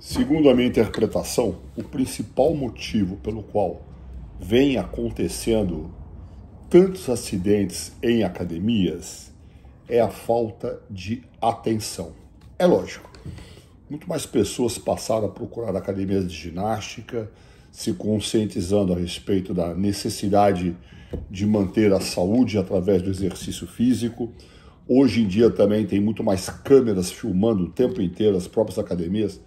Segundo a minha interpretação, o principal motivo pelo qual vem acontecendo tantos acidentes em academias é a falta de atenção. É lógico, muito mais pessoas passaram a procurar academias de ginástica, se conscientizando a respeito da necessidade de manter a saúde através do exercício físico. Hoje em dia também tem muito mais câmeras filmando o tempo inteiro as próprias academias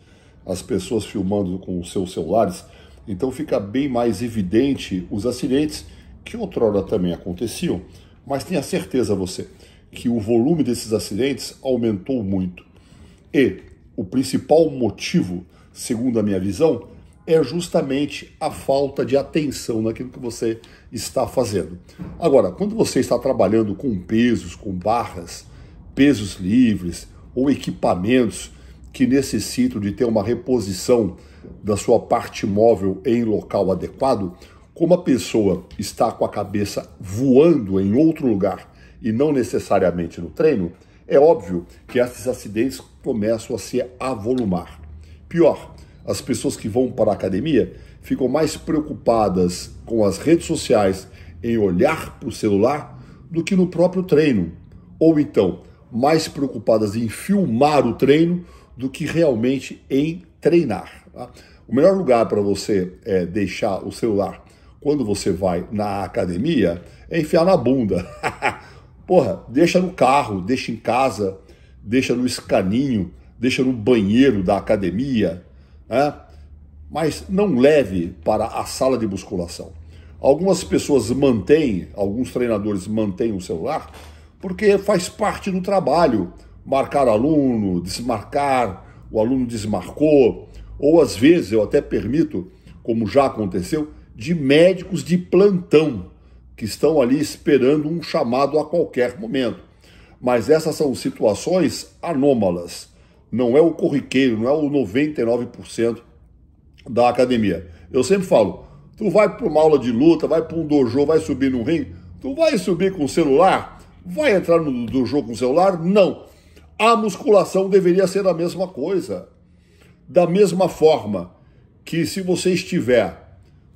as pessoas filmando com os seus celulares, então fica bem mais evidente os acidentes que outrora também aconteciam, mas tenha certeza você que o volume desses acidentes aumentou muito. E o principal motivo, segundo a minha visão, é justamente a falta de atenção naquilo que você está fazendo. Agora, quando você está trabalhando com pesos, com barras, pesos livres ou equipamentos que necessitam de ter uma reposição da sua parte móvel em local adequado, como a pessoa está com a cabeça voando em outro lugar e não necessariamente no treino, é óbvio que esses acidentes começam a se avolumar. Pior, as pessoas que vão para a academia ficam mais preocupadas com as redes sociais em olhar para o celular do que no próprio treino. Ou então, mais preocupadas em filmar o treino do que realmente em treinar. Tá? O melhor lugar para você é, deixar o celular quando você vai na academia é enfiar na bunda. Porra, deixa no carro, deixa em casa, deixa no escaninho, deixa no banheiro da academia, né? mas não leve para a sala de musculação. Algumas pessoas mantêm, alguns treinadores mantêm o celular porque faz parte do trabalho marcar aluno, desmarcar, o aluno desmarcou, ou às vezes, eu até permito, como já aconteceu, de médicos de plantão que estão ali esperando um chamado a qualquer momento. Mas essas são situações anômalas, não é o corriqueiro, não é o 99% da academia. Eu sempre falo, tu vai para uma aula de luta, vai para um dojo, vai subir no ringue, tu vai subir com o celular? Vai entrar no dojo com o celular? Não. A musculação deveria ser a mesma coisa. Da mesma forma que se você estiver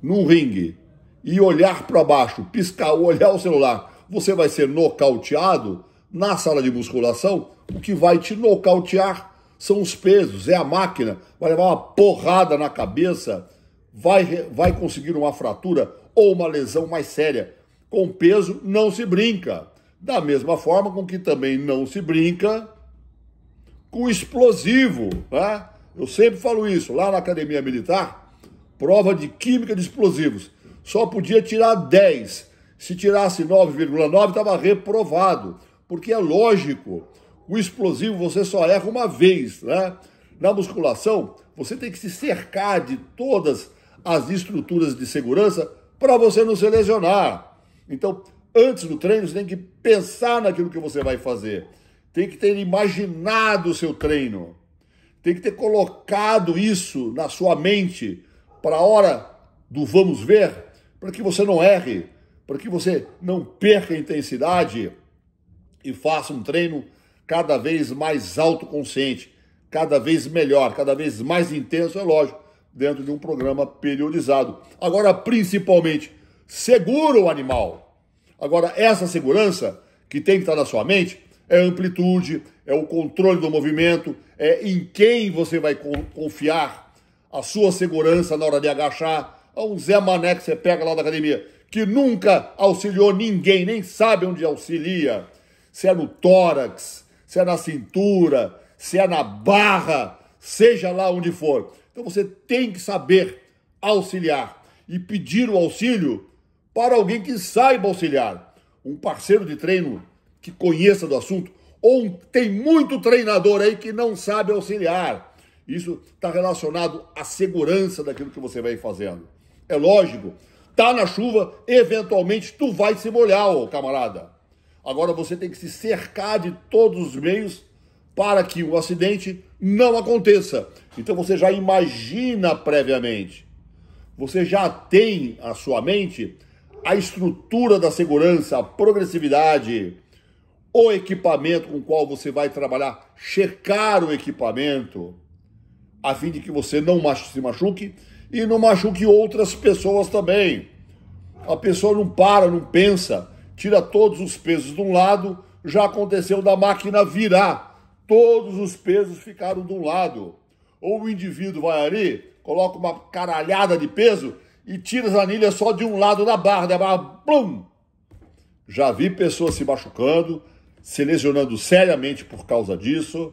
num ringue e olhar para baixo, piscar ou olhar o celular, você vai ser nocauteado na sala de musculação. O que vai te nocautear são os pesos, é a máquina, vai levar uma porrada na cabeça, vai, vai conseguir uma fratura ou uma lesão mais séria. Com peso não se brinca. Da mesma forma com que também não se brinca com explosivo, tá? Eu sempre falo isso, lá na academia militar, prova de química de explosivos. Só podia tirar 10. Se tirasse 9,9, estava reprovado. Porque é lógico, o explosivo você só erra uma vez, né? Na musculação, você tem que se cercar de todas as estruturas de segurança para você não se lesionar. Então, antes do treino, você tem que pensar naquilo que você vai fazer tem que ter imaginado o seu treino, tem que ter colocado isso na sua mente para a hora do vamos ver, para que você não erre, para que você não perca a intensidade e faça um treino cada vez mais autoconsciente, cada vez melhor, cada vez mais intenso, é lógico, dentro de um programa periodizado. Agora, principalmente, segura o animal. Agora, essa segurança que tem que estar na sua mente é amplitude, é o controle do movimento, é em quem você vai confiar a sua segurança na hora de agachar. A é um Zé Mané que você pega lá da academia, que nunca auxiliou ninguém, nem sabe onde auxilia. Se é no tórax, se é na cintura, se é na barra, seja lá onde for. Então você tem que saber auxiliar e pedir o auxílio para alguém que saiba auxiliar. Um parceiro de treino que conheça do assunto, ou tem muito treinador aí que não sabe auxiliar. Isso está relacionado à segurança daquilo que você vai fazendo. É lógico, tá na chuva, eventualmente tu vai se molhar, ô camarada. Agora você tem que se cercar de todos os meios para que o um acidente não aconteça. Então você já imagina previamente. Você já tem a sua mente a estrutura da segurança, a progressividade, o equipamento com o qual você vai trabalhar, checar o equipamento, a fim de que você não se machuque e não machuque outras pessoas também. A pessoa não para, não pensa, tira todos os pesos de um lado, já aconteceu da máquina virar, todos os pesos ficaram de um lado. Ou o indivíduo vai ali, coloca uma caralhada de peso e tira as anilhas só de um lado da barra, da barra, plum! Já vi pessoas se machucando, se lesionando seriamente por causa disso.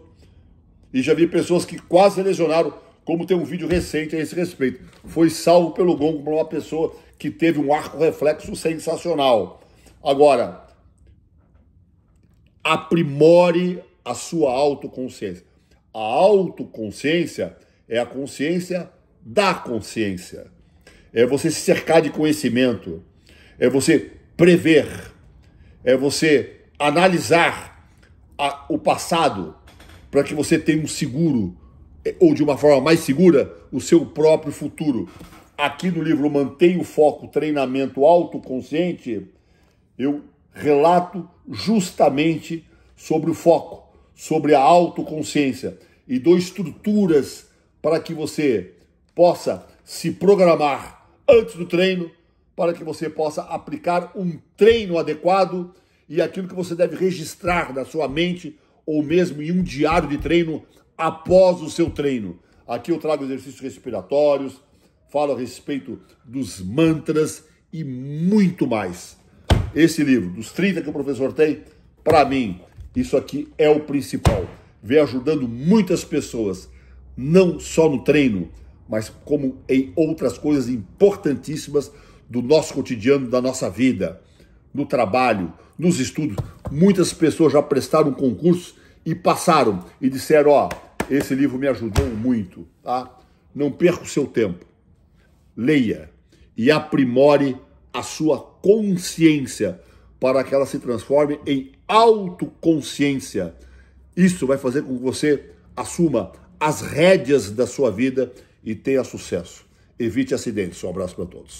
E já vi pessoas que quase lesionaram, como tem um vídeo recente a esse respeito. Foi salvo pelo gongo por uma pessoa que teve um arco reflexo sensacional. Agora, aprimore a sua autoconsciência. A autoconsciência é a consciência da consciência. É você se cercar de conhecimento. É você prever. É você analisar a, o passado para que você tenha um seguro, eh, ou de uma forma mais segura, o seu próprio futuro. Aqui no livro Mantém o Foco, Treinamento Autoconsciente, eu relato justamente sobre o foco, sobre a autoconsciência e dou estruturas para que você possa se programar antes do treino, para que você possa aplicar um treino adequado e aquilo que você deve registrar na sua mente ou mesmo em um diário de treino após o seu treino. Aqui eu trago exercícios respiratórios, falo a respeito dos mantras e muito mais. Esse livro, dos 30 que o professor tem, para mim, isso aqui é o principal. Vem ajudando muitas pessoas, não só no treino, mas como em outras coisas importantíssimas do nosso cotidiano, da nossa vida, no trabalho, nos estudos. Muitas pessoas já prestaram concurso e passaram e disseram: Ó, oh, esse livro me ajudou muito, tá? Não perca o seu tempo. Leia e aprimore a sua consciência para que ela se transforme em autoconsciência. Isso vai fazer com que você assuma as rédeas da sua vida e tenha sucesso. Evite acidentes. Um abraço para todos.